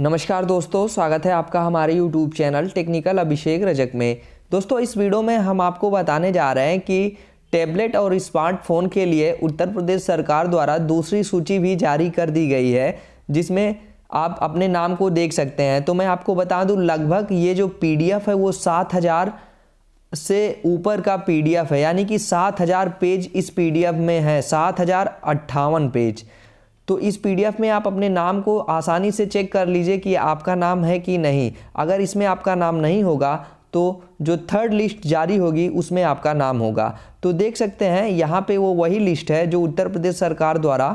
नमस्कार दोस्तों स्वागत है आपका हमारे YouTube channel technical Abhishek Rajak में दोस्तों इस वीडियो में हम आपको बताने जा रहे हैं कि टैबलेट और स्मार्टफोन के लिए उत्तर प्रदेश सरकार द्वारा दूसरी सूची भी जारी कर दी गई है जिसमें आप अपने नाम को देख सकते हैं तो मैं आपको बता दूं लगभग ये जो पी है वो सात हज़ार से ऊपर का पी है यानी कि सात हज़ार पेज इस पी में है सात हज़ार अट्ठावन पेज तो इस पीडीएफ में आप अपने नाम को आसानी से चेक कर लीजिए कि आपका नाम है कि नहीं अगर इसमें आपका नाम नहीं होगा तो जो थर्ड लिस्ट जारी होगी उसमें आपका नाम होगा तो देख सकते हैं यहाँ पे वो वही लिस्ट है जो उत्तर प्रदेश सरकार द्वारा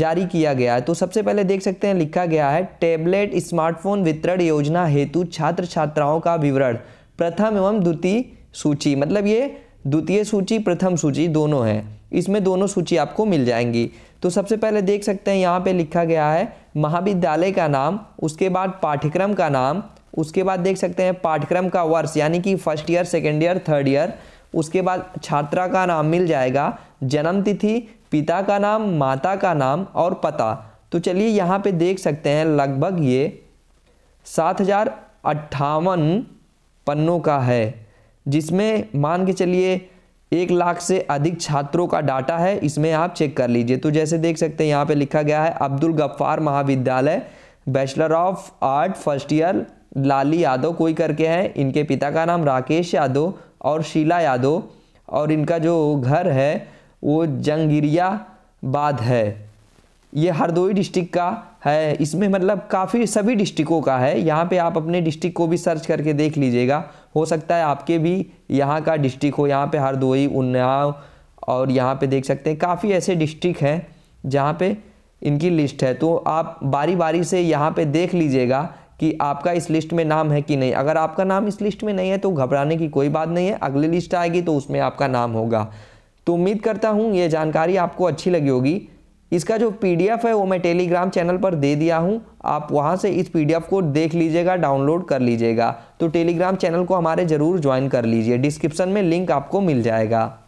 जारी किया गया है तो सबसे पहले देख सकते हैं लिखा गया है टैबलेट स्मार्टफोन वितरण योजना हेतु छात्र छात्राओं का विवरण प्रथम एवं द्वितीय सूची मतलब ये द्वितीय सूची प्रथम सूची दोनों हैं इसमें दोनों सूची आपको मिल जाएंगी तो सबसे पहले देख सकते हैं यहाँ पे लिखा गया है महाविद्यालय का नाम उसके बाद पाठ्यक्रम का नाम उसके बाद देख सकते हैं पाठ्यक्रम का वर्ष यानी कि first year second year third year उसके बाद छात्रा का नाम मिल जाएगा जन्म तिथि पिता का नाम माता का नाम और पता तो चलिए यहाँ पे देख सकते हैं लगभग ये सात हज़ार अट्ठावन पन्नों का है जिसमें मान के चलिए एक लाख से अधिक छात्रों का डाटा है इसमें आप चेक कर लीजिए तो जैसे देख सकते हैं यहाँ पे लिखा गया है Abdul Gaffar Mahavidyalaya bachelor of art first year Lali Yadav कोई करके हैं इनके पिता का नाम राकेश यादव और शीला यादव और इनका जो घर है वो जंगीरियाबाद है ये हरदोई डिस्ट्रिक्ट का है इसमें मतलब काफ़ी सभी डिस्ट्रिक्टों का है यहाँ पे आप अपने डिस्ट्रिक्ट को भी सर्च करके देख लीजिएगा हो सकता है आपके भी यहाँ का डिस्ट्रिक्ट हो यहाँ पे हरदोई उन्नाव और यहाँ पे देख सकते हैं काफ़ी ऐसे डिस्ट्रिक्ट हैं जहाँ पे इनकी लिस्ट है तो आप बारी बारी से यहाँ पे देख लीजिएगा कि आपका इस लिस्ट में नाम है कि नहीं अगर आपका नाम इस लिस्ट में नहीं है तो घबराने की कोई बात नहीं है अगली लिस्ट आएगी तो उसमें आपका नाम होगा तो उम्मीद करता हूँ ये जानकारी आपको अच्छी लगी होगी इसका जो पीडीएफ है वो मैं टेलीग्राम चैनल पर दे दिया हूँ आप वहाँ से इस पीडीएफ को देख लीजिएगा डाउनलोड कर लीजिएगा तो टेलीग्राम चैनल को हमारे ज़रूर ज्वाइन कर लीजिए डिस्क्रिप्शन में लिंक आपको मिल जाएगा